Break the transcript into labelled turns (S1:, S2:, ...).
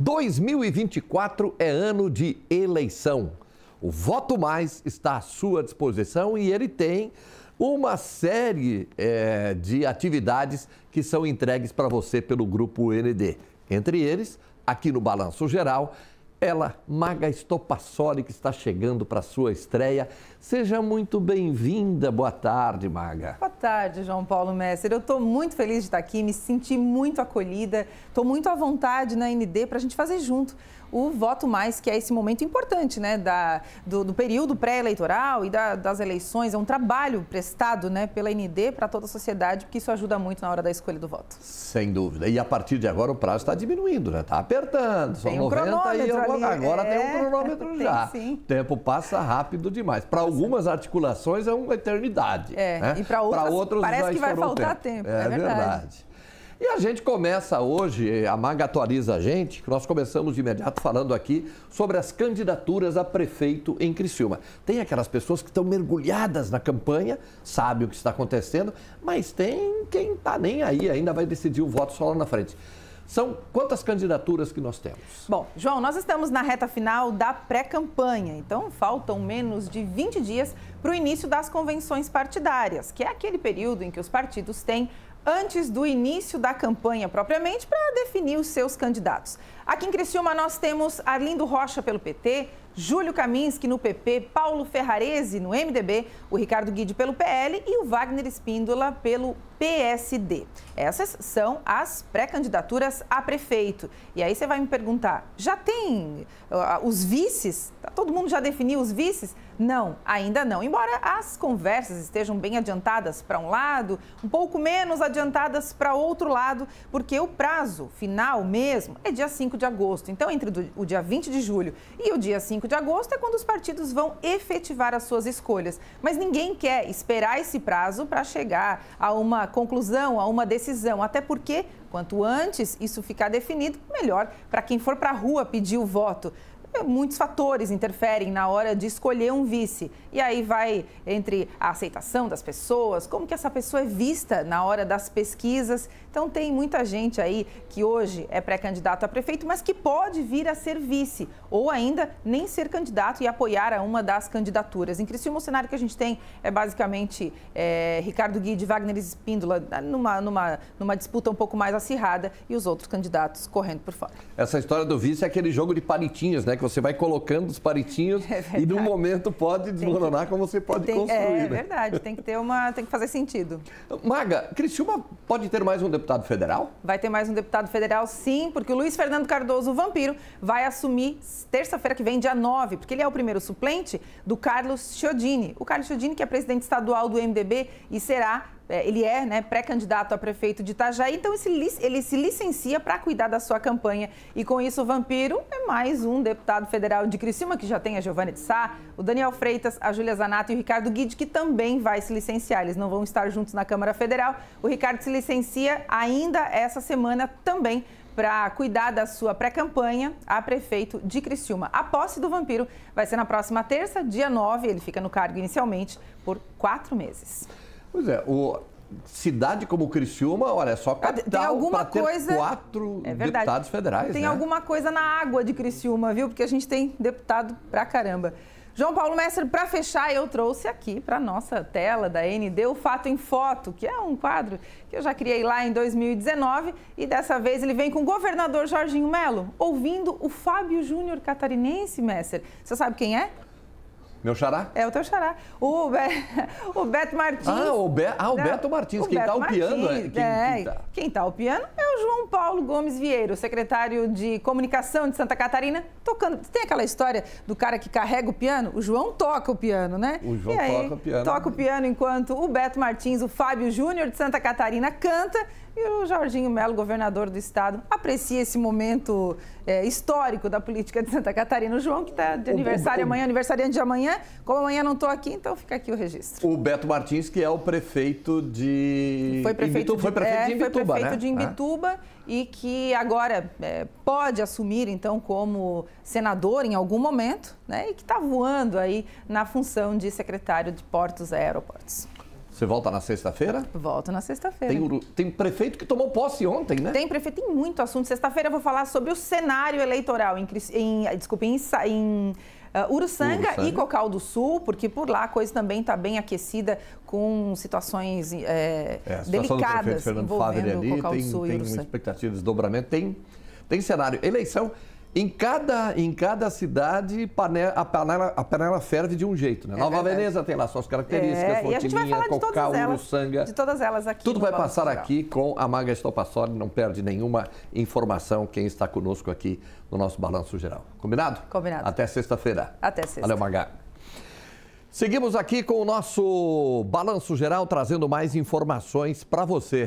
S1: 2024 é ano de eleição. O Voto Mais está à sua disposição e ele tem uma série é, de atividades que são entregues para você pelo Grupo ND. Entre eles, aqui no Balanço Geral, ela, Maga Estopassoli, que está chegando para sua estreia Seja muito bem-vinda. Boa tarde, Maga. Boa
S2: tarde, João Paulo Messer. Eu estou muito feliz de estar aqui, me senti muito acolhida, estou muito à vontade na ND para a gente fazer junto o voto mais, que é esse momento importante, né, da, do, do período pré-eleitoral e da, das eleições. É um trabalho prestado, né, pela ND para toda a sociedade, porque isso ajuda muito na hora da escolha do voto.
S1: Sem dúvida. E a partir de agora o prazo está diminuindo, né? Está apertando. São tem um 90 e agora, ali. agora é, tem um
S2: é, cronômetro já. Sim. O
S1: tempo passa rápido demais. Para algumas articulações é uma eternidade. É, né? e para outras, outras, parece que vai faltar tempo. tempo. É, é verdade. verdade. E a gente começa hoje, eh, a Maga atualiza a gente, nós começamos de imediato falando aqui sobre as candidaturas a prefeito em Criciúma. Tem aquelas pessoas que estão mergulhadas na campanha, sabem o que está acontecendo, mas tem quem está nem aí, ainda vai decidir o voto só lá na frente. São quantas candidaturas que nós temos?
S2: Bom, João, nós estamos na reta final da pré-campanha, então faltam menos de 20 dias para o início das convenções partidárias, que é aquele período em que os partidos têm antes do início da campanha propriamente para definir os seus candidatos. Aqui em Criciúma nós temos Arlindo Rocha pelo PT, Júlio Kaminski no PP, Paulo Ferrarese no MDB, o Ricardo Guide pelo PL e o Wagner Espíndola pelo PSD. Essas são as pré-candidaturas a prefeito. E aí você vai me perguntar: já tem ah, ah, os vices? Tá todo mundo já definiu os vices? Não, ainda não. Embora as conversas estejam bem adiantadas para um lado, um pouco menos adiantadas para outro lado, porque o prazo final mesmo é dia 5 de agosto. Então, entre o dia 20 de julho e o dia 5 de agosto é quando os partidos vão efetivar as suas escolhas. Mas ninguém quer esperar esse prazo para chegar a uma conclusão, a uma decisão. Até porque, quanto antes isso ficar definido, melhor para quem for para a rua pedir o voto muitos fatores interferem na hora de escolher um vice. E aí vai entre a aceitação das pessoas, como que essa pessoa é vista na hora das pesquisas. Então tem muita gente aí que hoje é pré-candidato a prefeito, mas que pode vir a ser vice ou ainda nem ser candidato e apoiar a uma das candidaturas. Em Criciúma, o cenário que a gente tem é basicamente é, Ricardo Guide e Wagner Espíndola eh, numa, numa, numa disputa um pouco mais acirrada e os outros candidatos correndo por fora.
S1: Essa história do vice é aquele jogo de palitinhas, né? Que você vai colocando os paritinhos é e no momento pode desmoronar que, como você pode tem, é construir. É, né? verdade, tem que ter uma. tem que fazer sentido. Maga, Criciúma pode ter mais um deputado federal?
S2: Vai ter mais um deputado federal, sim, porque o Luiz Fernando Cardoso, o vampiro, vai assumir terça-feira que vem, dia 9, porque ele é o primeiro suplente do Carlos Chiodini. O Carlos Chiodini, que é presidente estadual do MDB e será é, ele é né, pré-candidato a prefeito de Itajaí, então ele se licencia para cuidar da sua campanha. E com isso, o Vampiro é mais um deputado federal de Criciúma, que já tem a Giovana de Sá, o Daniel Freitas, a Júlia Zanato e o Ricardo Guide, que também vai se licenciar. Eles não vão estar juntos na Câmara Federal. O Ricardo se licencia ainda essa semana também para cuidar da sua pré-campanha a prefeito de Criciúma. A posse do Vampiro vai ser na próxima terça, dia 9. Ele fica no cargo inicialmente por quatro meses.
S1: Pois é, o, cidade como Criciúma, olha, é só capital tem alguma coisa... quatro é deputados federais. Tem né? alguma
S2: coisa na água de Criciúma, viu? Porque a gente tem deputado pra caramba. João Paulo Mestre, para fechar, eu trouxe aqui para nossa tela da ND o Fato em Foto, que é um quadro que eu já criei lá em 2019 e dessa vez ele vem com o governador Jorginho Melo, ouvindo o Fábio Júnior catarinense, Mestre. Você sabe quem é? Meu xará? É o teu xará. O, Be... o Beto Martins. Ah, o, Be... ah, o Beto Martins. O quem tá Beto tá o piano é. Quem, é. Quem tá... quem tá o piano é João Paulo Gomes Vieira, secretário de Comunicação de Santa Catarina, tocando. Tem aquela história do cara que carrega o piano? O João toca o piano, né? O João aí, toca o piano. Toca o piano enquanto o Beto Martins, o Fábio Júnior de Santa Catarina canta e o Jorginho Melo, governador do estado, aprecia esse momento é, histórico da política de Santa Catarina. O João, que está de aniversário o, o, amanhã, aniversariante de amanhã. Como amanhã não estou aqui, então fica aqui o registro.
S1: O Beto Martins, que é o prefeito de. Foi prefeito de, foi prefeito é, de Imbituba, foi é, prefeito né? de ah. Imbituba
S2: e que agora é, pode assumir então como senador em algum momento, né? E que está voando aí na função de secretário de Portos e Aeroportos.
S1: Você volta na sexta-feira? Volto na sexta-feira. Tem, tem, prefeito que tomou posse ontem, né? Tem
S2: prefeito, tem muito assunto. Sexta-feira eu vou falar sobre o cenário eleitoral em, em desculpa, em, em uh, Uruçanga, e Cocal do Sul, porque por lá a coisa também está bem aquecida com situações eh, é, é, situação delicadas envolvendo ali, Cocal tem, do Sul tem e Uruçanga.
S1: de desdobramento, tem, tem cenário. Eleição em cada, em cada cidade, panela, a, panela, a panela ferve de um jeito, né? É Nova verdade. Veneza tem lá suas características, é, gente vai falar De todas elas aqui. Tudo vai passar aqui com a Maga Estopassoli, não perde nenhuma informação quem está conosco aqui no nosso Balanço Geral. Combinado? Combinado. Até sexta-feira. Até sexta. Valeu, Maga. Seguimos aqui com o nosso Balanço Geral, trazendo mais informações para você.